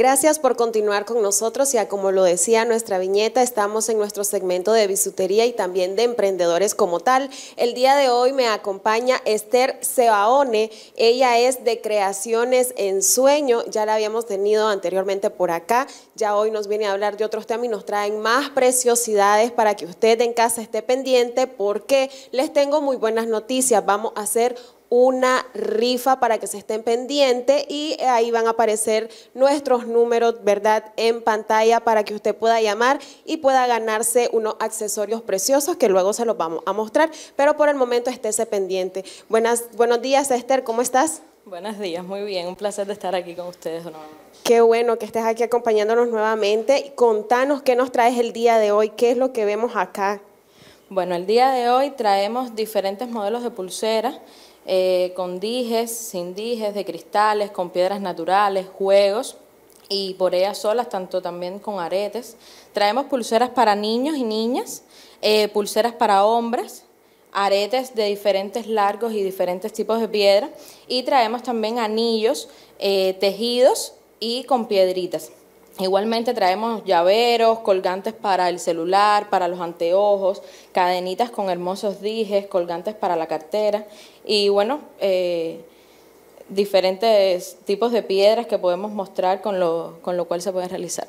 Gracias por continuar con nosotros. Ya como lo decía nuestra viñeta, estamos en nuestro segmento de bisutería y también de emprendedores como tal. El día de hoy me acompaña Esther Sebaone. Ella es de Creaciones en Sueño. Ya la habíamos tenido anteriormente por acá. Ya hoy nos viene a hablar de otros temas y nos traen más preciosidades para que usted en casa esté pendiente porque les tengo muy buenas noticias. Vamos a hacer una rifa para que se estén pendientes y ahí van a aparecer nuestros números, ¿verdad?, en pantalla para que usted pueda llamar y pueda ganarse unos accesorios preciosos que luego se los vamos a mostrar, pero por el momento estése pendiente. buenos días, Esther, ¿cómo estás? Buenos días, muy bien, un placer de estar aquí con ustedes Qué bueno que estés aquí acompañándonos nuevamente. Contanos qué nos traes el día de hoy, qué es lo que vemos acá. Bueno, el día de hoy traemos diferentes modelos de pulseras eh, con dijes, sin dijes, de cristales, con piedras naturales, juegos y por ellas solas, tanto también con aretes. Traemos pulseras para niños y niñas, eh, pulseras para hombres, aretes de diferentes largos y diferentes tipos de piedra y traemos también anillos eh, tejidos y con piedritas. Igualmente traemos llaveros, colgantes para el celular, para los anteojos, cadenitas con hermosos dijes, colgantes para la cartera y bueno, eh, diferentes tipos de piedras que podemos mostrar con lo, con lo cual se puede realizar.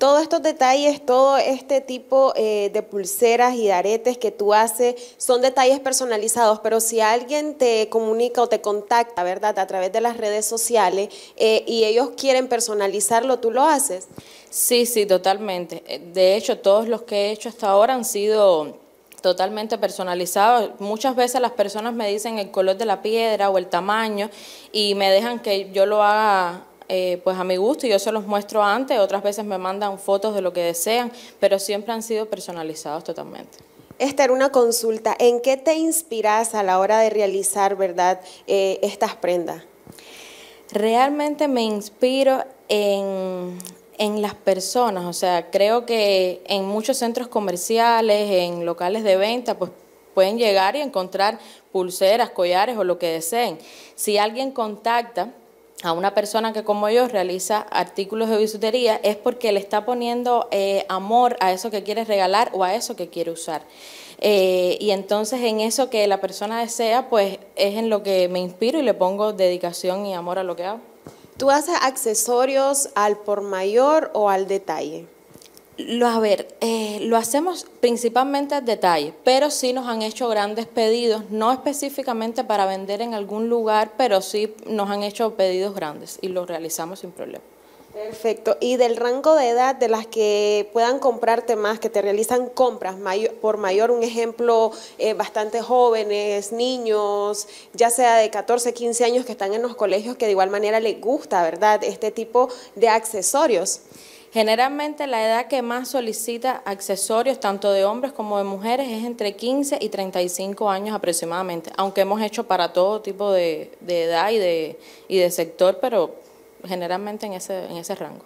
Todos estos detalles, todo este tipo eh, de pulseras y de aretes que tú haces son detalles personalizados, pero si alguien te comunica o te contacta, ¿verdad?, a través de las redes sociales eh, y ellos quieren personalizarlo, ¿tú lo haces? Sí, sí, totalmente. Eh, de hecho, todos los que he hecho hasta ahora han sido totalmente personalizados. Muchas veces las personas me dicen el color de la piedra o el tamaño y me dejan que yo lo haga eh, pues a mi gusto y yo se los muestro antes, otras veces me mandan fotos de lo que desean, pero siempre han sido personalizados totalmente. Esta era una consulta, ¿en qué te inspiras a la hora de realizar, verdad, eh, estas prendas? Realmente me inspiro en, en las personas, o sea, creo que en muchos centros comerciales, en locales de venta, pues pueden llegar y encontrar pulseras, collares o lo que deseen. Si alguien contacta a una persona que como yo realiza artículos de bisutería es porque le está poniendo eh, amor a eso que quiere regalar o a eso que quiere usar. Eh, y entonces en eso que la persona desea, pues es en lo que me inspiro y le pongo dedicación y amor a lo que hago. ¿Tú haces accesorios al por mayor o al detalle? Lo, a ver, eh, lo hacemos principalmente a detalle, pero sí nos han hecho grandes pedidos, no específicamente para vender en algún lugar, pero sí nos han hecho pedidos grandes y los realizamos sin problema. Perfecto. Y del rango de edad de las que puedan comprarte más, que te realizan compras por mayor, un ejemplo, eh, bastante jóvenes, niños, ya sea de 14, 15 años que están en los colegios, que de igual manera les gusta, ¿verdad? Este tipo de accesorios. Generalmente la edad que más solicita accesorios, tanto de hombres como de mujeres, es entre 15 y 35 años aproximadamente, aunque hemos hecho para todo tipo de, de edad y de, y de sector, pero generalmente en ese, en ese rango.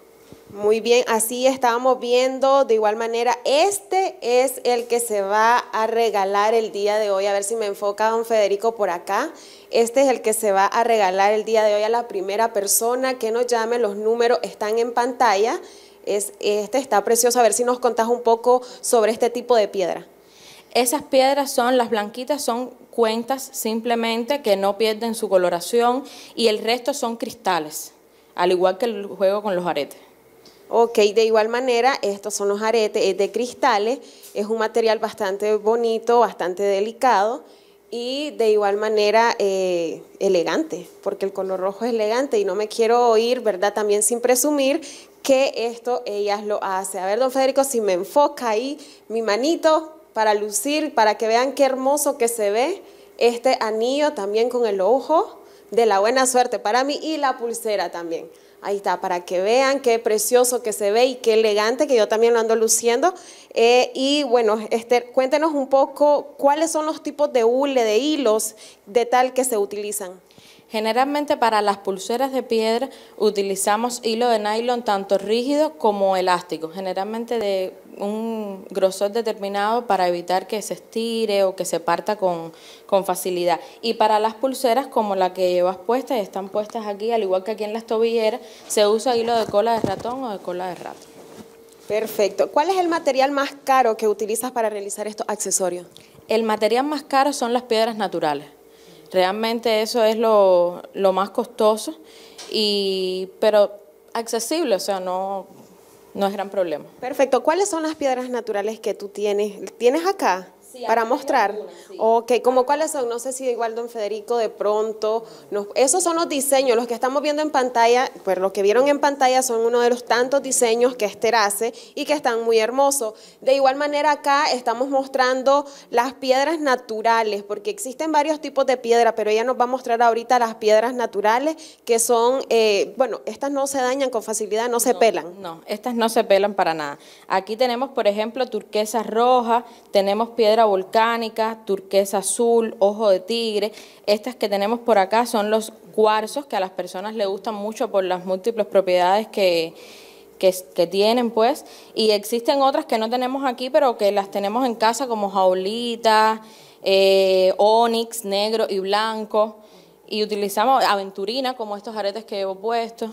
Muy bien, así estábamos viendo de igual manera. Este es el que se va a regalar el día de hoy. A ver si me enfoca don Federico por acá. Este es el que se va a regalar el día de hoy a la primera persona que nos llame. Los números están en pantalla este está precioso. A ver si nos contás un poco sobre este tipo de piedra. Esas piedras son, las blanquitas son cuentas simplemente que no pierden su coloración y el resto son cristales, al igual que el juego con los aretes. Ok, de igual manera, estos son los aretes, de cristales, es un material bastante bonito, bastante delicado y de igual manera eh, elegante, porque el color rojo es elegante y no me quiero oír, ¿verdad? También sin presumir que esto ellas lo hace. A ver, don Federico, si me enfoca ahí mi manito para lucir, para que vean qué hermoso que se ve este anillo también con el ojo de la buena suerte para mí y la pulsera también. Ahí está, para que vean qué precioso que se ve y qué elegante, que yo también lo ando luciendo. Eh, y bueno, Esther, cuéntenos un poco cuáles son los tipos de hule, de hilos, de tal que se utilizan. Generalmente para las pulseras de piedra utilizamos hilo de nylon tanto rígido como elástico, generalmente de un grosor determinado para evitar que se estire o que se parta con, facilidad. Y para las pulseras como la que llevas puesta y están puestas aquí, al igual que aquí en las tobilleras, se usa hilo de cola de ratón o de cola de rato. Perfecto. ¿Cuál es el material más caro que utilizas para realizar estos accesorios? El material más caro son las piedras naturales. Realmente eso es lo, más costoso, y, pero accesible, o sea, no, no es gran problema. Perfecto. ¿Cuáles son las piedras naturales que tú tienes? ¿Tienes acá? para mostrar. Ok, como cuáles son, no sé si igual don Federico de pronto, esos son los diseños, los que estamos viendo en pantalla, pues los que vieron en pantalla son uno de los tantos diseños que Esther hace y que están muy hermosos. De igual manera acá estamos mostrando las piedras naturales, porque existen varios tipos de piedra, pero ella nos va a mostrar ahorita las piedras naturales que son, eh, bueno, estas no se dañan con facilidad, no, se pelan. No, estas no se pelan para nada. Aquí tenemos, por ejemplo, turquesa roja, tenemos piedra volcánica, turquesa azul, ojo de tigre. Estas que tenemos por acá son los cuarzos que a las personas les gustan mucho por las múltiples propiedades que, que, tienen, pues. Y existen otras que no tenemos aquí, pero que las tenemos en casa, como jaulita, eh, onix, negro y blanco. Y utilizamos aventurina, como estos aretes que llevo puesto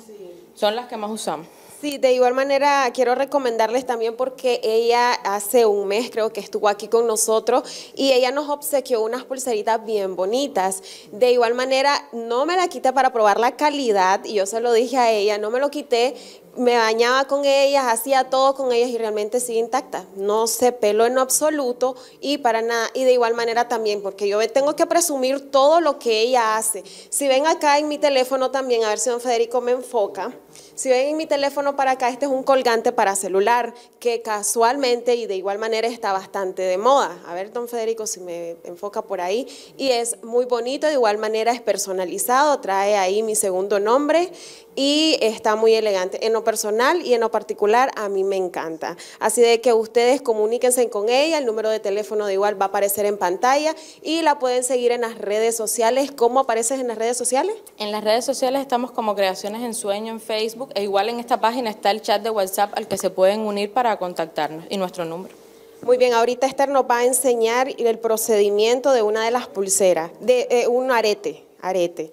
Son las que más usamos. Sí, de igual manera quiero recomendarles también porque ella hace un mes creo que estuvo aquí con nosotros y ella nos obsequió unas pulseritas bien bonitas. De igual manera no me la quité para probar la calidad y yo se lo dije a ella, no me lo quité me bañaba con ellas, hacía todo con ellas y realmente sigue intacta. No se peló en absoluto y para nada. Y de igual manera también, porque yo tengo que presumir todo lo que ella hace. Si ven acá en mi teléfono también, a ver si don Federico me enfoca. Si ven en mi teléfono para acá, este es un colgante para celular que casualmente y de igual manera está bastante de moda. A ver, don Federico, si me enfoca por ahí. Y es muy bonito, de igual manera es personalizado, trae ahí mi segundo nombre y está muy elegante. En lo personal y en lo particular, a mí me encanta. Así de que ustedes comuníquense con ella, el número de teléfono de igual va a aparecer en pantalla y la pueden seguir en las redes sociales. ¿Cómo apareces en las redes sociales? En las redes sociales estamos como Creaciones en Sueño en Facebook e igual en esta página está el chat de WhatsApp al que se pueden unir para contactarnos y nuestro número. Muy bien, ahorita Esther nos va a enseñar el procedimiento de una de las pulseras, de eh, un arete, arete.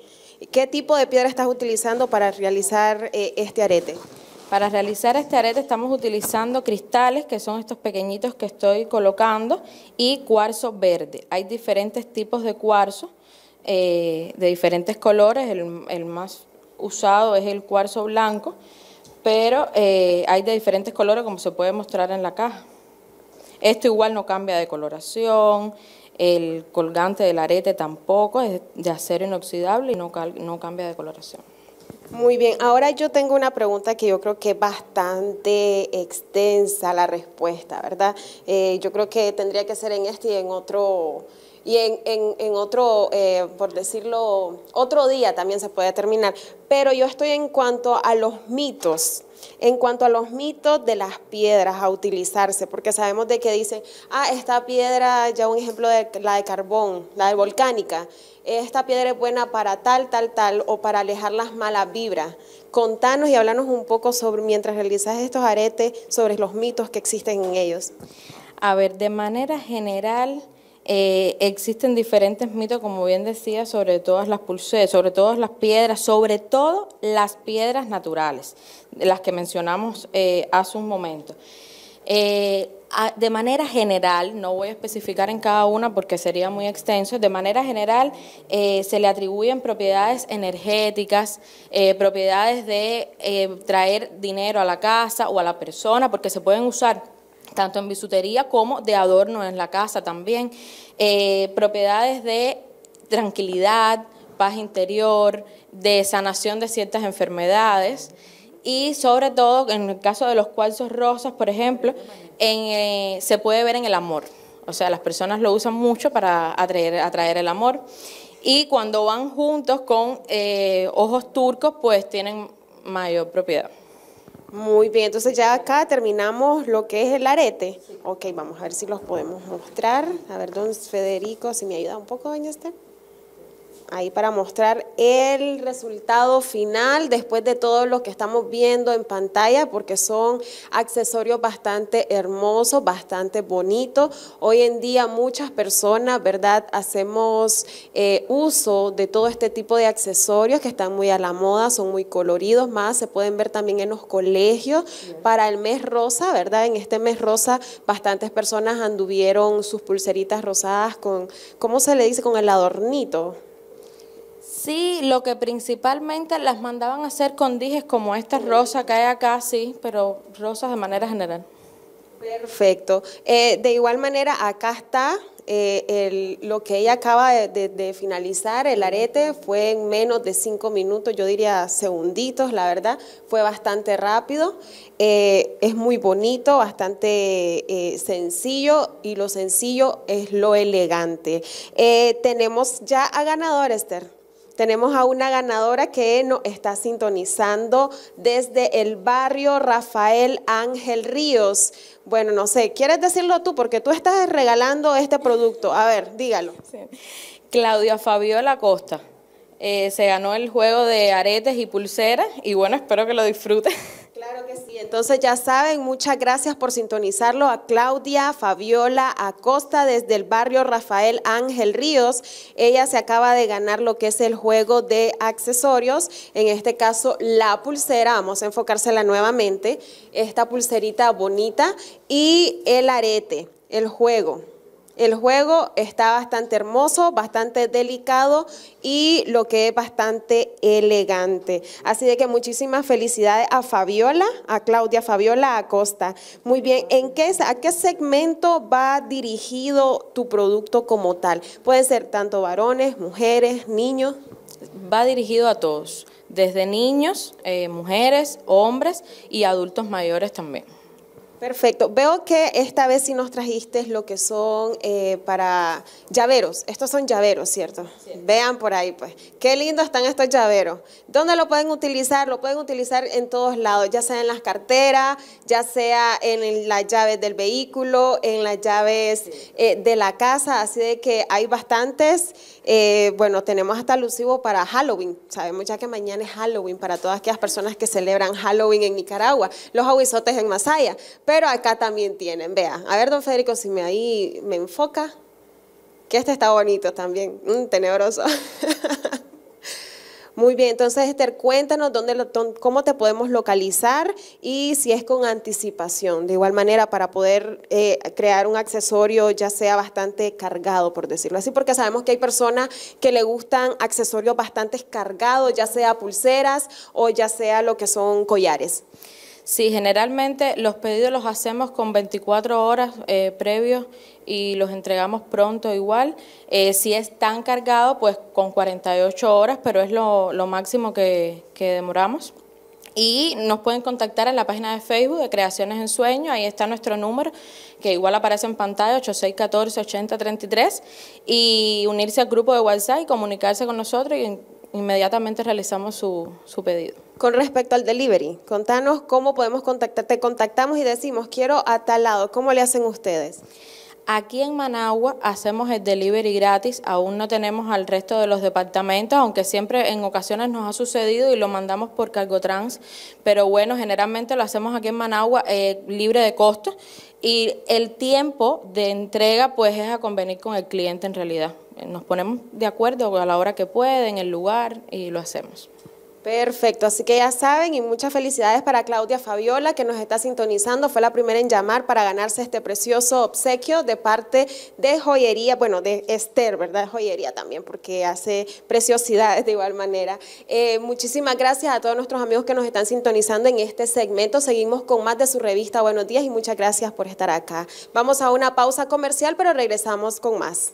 ¿Qué tipo de piedra estás utilizando para realizar eh, este arete? Para realizar este arete estamos utilizando cristales, que son estos pequeñitos que estoy colocando, y cuarzo verde. Hay diferentes tipos de cuarzo, eh, de diferentes colores. El, más usado es el cuarzo blanco, pero eh, hay de diferentes colores, como se puede mostrar en la caja. Esto igual no cambia de coloración, el colgante del arete tampoco es de acero inoxidable y no, cambia de coloración. Muy bien, ahora yo tengo una pregunta que yo creo que es bastante extensa la respuesta, ¿verdad? Eh, yo creo que tendría que ser en este y en otro y en, otro, eh, por decirlo, otro día también se puede terminar. Pero yo estoy en cuanto a los mitos, en cuanto a los mitos de las piedras a utilizarse, porque sabemos de que dicen, ah, esta piedra, ya un ejemplo de la de carbón, la de volcánica, esta piedra es buena para tal, tal, tal, o para alejar las malas vibras. Contanos y háblanos un poco sobre, mientras realizas estos aretes, sobre los mitos que existen en ellos. A ver, de manera general, eh, existen diferentes mitos, como bien decía, sobre todas las pulseras, eh, sobre todas las piedras, sobre todo las piedras naturales, las que mencionamos eh, hace un momento. de manera general, no voy a especificar en cada una porque sería muy extenso, de manera general se le atribuyen propiedades energéticas, propiedades de traer dinero a la casa o a la persona, porque se pueden usar tanto en bisutería como de adorno en la casa también. Eh, propiedades de tranquilidad, paz interior, de sanación de ciertas enfermedades y sobre todo en el caso de los cuarzos rosas, por ejemplo, eh, se puede ver en el amor. O sea, las personas lo usan mucho para atraer, atraer el amor. Y cuando van juntos con eh, ojos turcos, pues tienen mayor propiedad. Muy bien, entonces ya acá terminamos lo que es el arete. Ok, vamos a ver si los podemos mostrar. A ver, don Federico, si me ayuda un poco, doña Esther ahí para mostrar el resultado final después de todo lo que estamos viendo en pantalla, porque son accesorios bastante hermosos, bastante bonitos. Hoy en día muchas personas, ¿verdad?, hacemos eh, uso de todo este tipo de accesorios que están muy a la moda, son muy coloridos, más se pueden ver también en los colegios. Para el mes rosa, ¿verdad?, en este mes rosa, bastantes personas anduvieron sus pulseritas rosadas con, ¿cómo se le dice?, con el adornito. Sí, lo que principalmente las mandaban a hacer con dijes como esta rosa que hay acá, sí, pero rosas de manera general. Perfecto. Eh, de igual manera, acá está eh, lo que ella acaba de, finalizar, el arete, fue en menos de cinco minutos, yo diría segunditos, la verdad, fue bastante rápido, eh, es muy bonito, bastante sencillo y lo sencillo es lo elegante. tenemos ya a ganador, Esther. Tenemos a una ganadora que nos está sintonizando desde el barrio Rafael Ángel Ríos. Bueno, no sé, ¿quieres decirlo tú? Porque tú estás regalando este producto. A ver, dígalo. Claudia Fabiola Costa. Eh, se ganó el juego de aretes y pulseras y bueno, espero que lo disfrutes. Claro que sí, entonces ya saben, muchas gracias por sintonizarlo a Claudia Fabiola Acosta desde el barrio Rafael Ángel Ríos. Ella se acaba de ganar lo que es el juego de accesorios, en este caso la pulsera, vamos a enfocársela nuevamente, esta pulserita bonita y el arete, el juego. El juego está bastante hermoso, bastante delicado y lo que es bastante elegante. Así de que muchísimas felicidades a Fabiola, a Claudia Fabiola Acosta. Muy bien, ¿en qué, ¿a qué segmento va dirigido tu producto como tal? Puede ser tanto varones, mujeres, niños. Va dirigido a todos, desde niños, eh, mujeres, hombres y adultos mayores también. Perfecto. Veo que esta vez sí nos trajiste lo que son eh, para llaveros. Estos son llaveros, ¿cierto? Vean por ahí, pues. Qué lindos están estos llaveros. ¿Dónde lo pueden utilizar? Lo pueden utilizar en todos lados, ya sea en las carteras, ya sea en las llaves del vehículo, en las llaves eh, de la casa. Así de que hay bastantes. Eh, bueno, tenemos hasta alusivo para Halloween. Sabemos ya que mañana es Halloween para todas aquellas personas que celebran Halloween en Nicaragua, los aguizotes en Masaya pero acá también tienen, vea. A ver, don Federico, si me ahí me enfoca, que este está bonito también, un mm, tenebroso. Muy bien, entonces Esther, cuéntanos dónde cómo te podemos localizar y si es con anticipación, de igual manera para poder eh, crear un accesorio ya sea bastante cargado, por decirlo así, porque sabemos que hay personas que le gustan accesorios bastante cargados, ya sea pulseras o ya sea lo que son collares. Sí, generalmente los pedidos los hacemos con 24 horas eh, previos y los entregamos pronto igual. Eh, si es tan cargado, pues con 48 horas, pero es lo, máximo que, demoramos. Y nos pueden contactar en la página de Facebook de Creaciones en Sueño, ahí está nuestro número, que igual aparece en pantalla, 86148033 y unirse al grupo de WhatsApp y comunicarse con nosotros y inmediatamente realizamos su pedido. Con respecto al delivery, contanos cómo podemos contactarte. Te contactamos y decimos, quiero a tal lado. ¿Cómo le hacen ustedes? Aquí en Managua hacemos el delivery gratis, aún no tenemos al resto de los departamentos, aunque siempre en ocasiones nos ha sucedido y lo mandamos por Trans, pero bueno, generalmente lo hacemos aquí en Managua eh, libre de costo y el tiempo de entrega pues es a convenir con el cliente en realidad. Nos ponemos de acuerdo a la hora que puede, en el lugar y lo hacemos. Perfecto, así que ya saben y muchas felicidades para Claudia Fabiola que nos está sintonizando, fue la primera en llamar para ganarse este precioso obsequio de parte de joyería, bueno, de Esther, ¿verdad? Joyería también porque hace preciosidades de igual manera. Eh, muchísimas gracias a todos nuestros amigos que nos están sintonizando en este segmento, seguimos con más de su revista Buenos Días y muchas gracias por estar acá. Vamos a una pausa comercial pero regresamos con más.